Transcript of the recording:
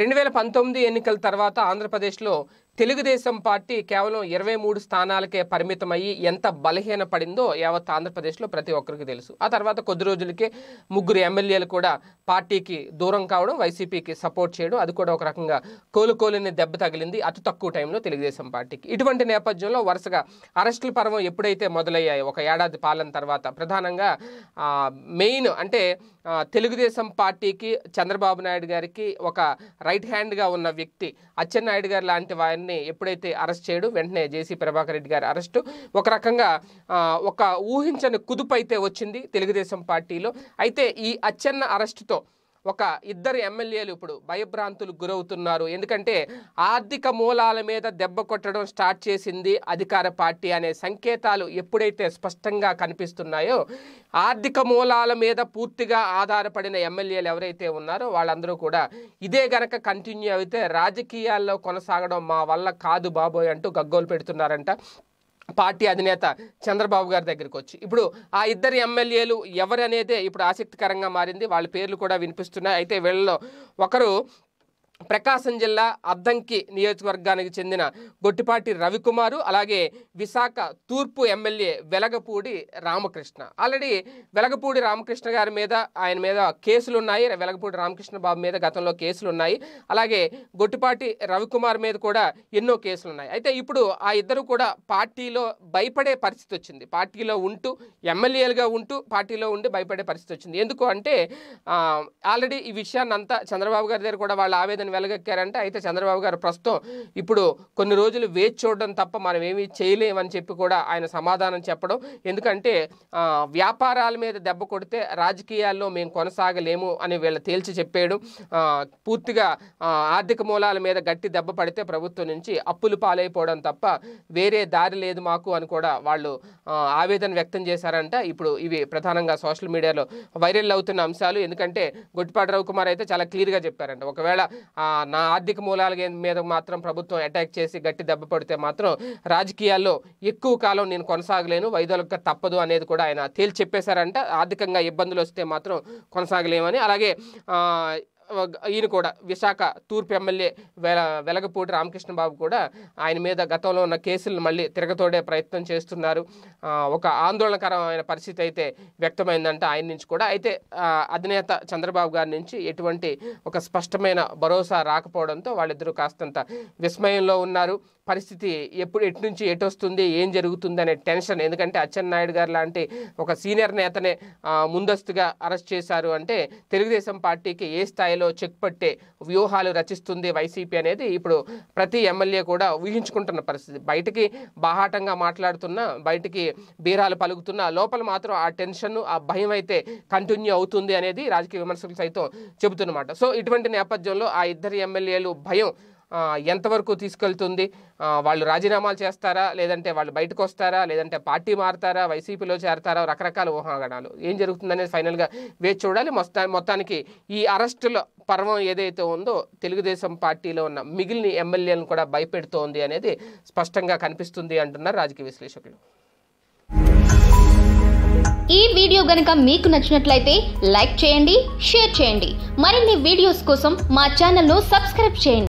రెండు వేల పంతొమ్మిది ఎన్నికల తర్వాత ఆంధ్రప్రదేశ్లో తెలుగుదేశం పార్టీ కేవలం ఇరవై మూడు స్థానాలకే పరిమితమయ్యి ఎంత బలహీన పడిందో యావత్ ఆంధ్రప్రదేశ్లో ప్రతి ఒక్కరికి తెలుసు ఆ తర్వాత కొద్ది రోజులకే ముగ్గురు ఎమ్మెల్యేలు కూడా పార్టీకి దూరం కావడం వైసీపీకి సపోర్ట్ చేయడం అది కూడా ఒక రకంగా కోలుకోలేని దెబ్బ తగిలింది అతి తక్కువ టైంలో తెలుగుదేశం పార్టీకి ఇటువంటి నేపథ్యంలో వరుసగా అరెస్టుల పర్వం ఎప్పుడైతే మొదలయ్యాయో ఒక ఏడాది పాలన తర్వాత ప్రధానంగా మెయిన్ అంటే తెలుగుదేశం పార్టీకి చంద్రబాబు నాయుడు గారికి ఒక రైట్ హ్యాండ్గా ఉన్న వ్యక్తి అచ్చెన్నాయుడు గారు లాంటి వారిని అతన్ని ఎప్పుడైతే అరెస్ట్ చేయడు వెంటనే జేసీ ప్రభాకర్ రెడ్డి గారి అరెస్టు ఒక రకంగా ఒక ఊహించని కుదుపైతే వచ్చింది తెలుగుదేశం పార్టీలో అయితే ఈ అచ్చెన్న అరెస్టుతో ఒక ఇద్దరు ఎమ్మెల్యేలు ఇప్పుడు భయభ్రాంతులు గురవుతున్నారు ఎందుకంటే ఆర్థిక మూలాల మీద దెబ్బ కొట్టడం స్టార్ట్ చేసింది అధికార పార్టీ అనే సంకేతాలు ఎప్పుడైతే స్పష్టంగా కనిపిస్తున్నాయో ఆర్థిక మూలాల మీద పూర్తిగా ఆధారపడిన ఎమ్మెల్యేలు ఎవరైతే ఉన్నారో వాళ్ళందరూ కూడా ఇదే గనక కంటిన్యూ అయితే రాజకీయాల్లో కొనసాగడం మా వల్ల కాదు బాబోయ్ అంటూ గగ్గోలు పెడుతున్నారంట పార్టీ అధినేత చంద్రబాబు గారి దగ్గరికి వచ్చి ఇప్పుడు ఆ ఇద్దరు ఎమ్మెల్యేలు ఎవరనేదే ఇప్పుడు ఆసక్తికరంగా మారింది వాళ్ళ పేర్లు కూడా వినిపిస్తున్నాయి అయితే వీళ్ళలో ఒకరు ప్రకాశం జిల్లా అద్దంకి నియోజకవర్గానికి చెందిన గొట్టిపాటి రవికుమారు అలాగే విశాఖ తూర్పు ఎమ్మెల్యే వెలగపూడి రామకృష్ణ ఆల్రెడీ వెలగపూడి రామకృష్ణ గారి మీద ఆయన మీద కేసులు ఉన్నాయి వెలగపూడి రామకృష్ణ బాబు మీద గతంలో కేసులు ఉన్నాయి అలాగే గొట్టిపాటి రవికుమార్ మీద కూడా ఎన్నో కేసులు ఉన్నాయి అయితే ఇప్పుడు ఆ ఇద్దరు కూడా పార్టీలో భయపడే పరిస్థితి వచ్చింది పార్టీలో ఉంటూ ఎమ్మెల్యేలుగా ఉంటూ పార్టీలో ఉండి భయపడే పరిస్థితి వచ్చింది ఎందుకు అంటే ఆల్రెడీ ఈ విషయాన్ని చంద్రబాబు గారి దగ్గర కూడా వాళ్ళ ఆవేదన వెలగక్కారంటే అయితే చంద్రబాబు గారు ప్రస్తుతం ఇప్పుడు కొన్ని రోజులు వేచి చూడడం తప్ప మనం ఏమీ చేయలేమని చెప్పి కూడా ఆయన సమాధానం చెప్పడం ఎందుకంటే వ్యాపారాల మీద దెబ్బ కొడితే రాజకీయాల్లో మేము కొనసాగలేము అని వీళ్ళు తేల్చి చెప్పాడు పూర్తిగా ఆర్థిక మూలాల మీద గట్టి దెబ్బ పడితే ప్రభుత్వం నుంచి అప్పులు పాలైపోవడం తప్ప వేరే దారి లేదు మాకు అని కూడా వాళ్ళు ఆవేదన వ్యక్తం చేశారంట ఇప్పుడు ఇవి ప్రధానంగా సోషల్ మీడియాలో వైరల్ అవుతున్న అంశాలు ఎందుకంటే గొట్టిపాటి రవికుమార్ అయితే చాలా క్లియర్గా చెప్పారంట ఒకవేళ ఆ నా ఆర్థిక మూలాల మీద మాత్రం ప్రభుత్వం అటాక్ చేసి గట్టి దెబ్బ పడితే మాత్రం రాజకీయాల్లో ఎక్కువ కాలం నేను కొనసాగలేను వైదొలక తప్పదు అనేది కూడా ఆయన తేల్చి చెప్పేశారంట ఆర్థికంగా ఇబ్బందులు వస్తే మాత్రం కొనసాగలేమని అలాగే ఈయన కూడా విశాఖ తూర్పు ఎమ్మెల్యే వెల వెలగపూటి రామకృష్ణబాబు కూడా ఆయన మీద గతంలో ఉన్న కేసులను మళ్ళీ తిరగతోడే ప్రయత్నం చేస్తున్నారు ఒక ఆందోళనకరమైన పరిస్థితి అయితే వ్యక్తమైందంటే ఆయన నుంచి కూడా అయితే అధినేత చంద్రబాబు గారి నుంచి ఎటువంటి ఒక స్పష్టమైన భరోసా రాకపోవడంతో వాళ్ళిద్దరూ కాస్తంత విస్మయంలో ఉన్నారు పరిస్థితి ఎప్పుడు ఎటు నుంచి ఎటు వస్తుంది ఏం జరుగుతుంది అనే టెన్షన్ ఎందుకంటే అచ్చెన్నాయుడు గారు లాంటి ఒక సీనియర్ నేతనే ముందస్తుగా అరెస్ట్ చేశారు అంటే తెలుగుదేశం పార్టీకి ఏ స్థాయిలో చెక్ పట్టే వ్యూహాలు రచిస్తుంది వైసీపీ అనేది ఇప్పుడు ప్రతి ఎమ్మెల్యే కూడా ఊహించుకుంటున్న పరిస్థితి బయటికి బాహాటంగా మాట్లాడుతున్నా బయటికి బీరాలు పలుకుతున్నా లోపల మాత్రం ఆ టెన్షన్ ఆ భయం అయితే కంటిన్యూ అవుతుంది అనేది రాజకీయ విమర్శకులు సైతం చెబుతున్నమాట సో ఇటువంటి నేపథ్యంలో ఆ ఇద్దరు ఎమ్మెల్యేలు భయం ఎంతవరకు తీసుకెళ్తుంది వాళ్ళు రాజీనామాలు చేస్తారా లేదంటే వాళ్ళు బయటకు వస్తారా లేదంటే పార్టీ మారుతారా వైసీపీలో చేరతారా రకరకాల ఊహాగణాలు ఏం జరుగుతుందనేది ఫైనల్గా వేచి చూడాలి మొత్తా మొత్తానికి ఈ అరెస్టుల పర్వం ఏదైతే ఉందో తెలుగుదేశం పార్టీలో ఉన్న మిగిలిన ఎమ్మెల్యేలను కూడా భయపెడుతోంది అనేది స్పష్టంగా కనిపిస్తుంది అంటున్నారు రాజకీయ విశ్లేషకులు ఈ వీడియో గనుక మీకు నచ్చినట్లయితే లైక్ చేయండి షేర్ చేయండి మరిన్ని వీడియోస్ కోసం మా ఛానల్ను సబ్స్క్రైబ్ చేయండి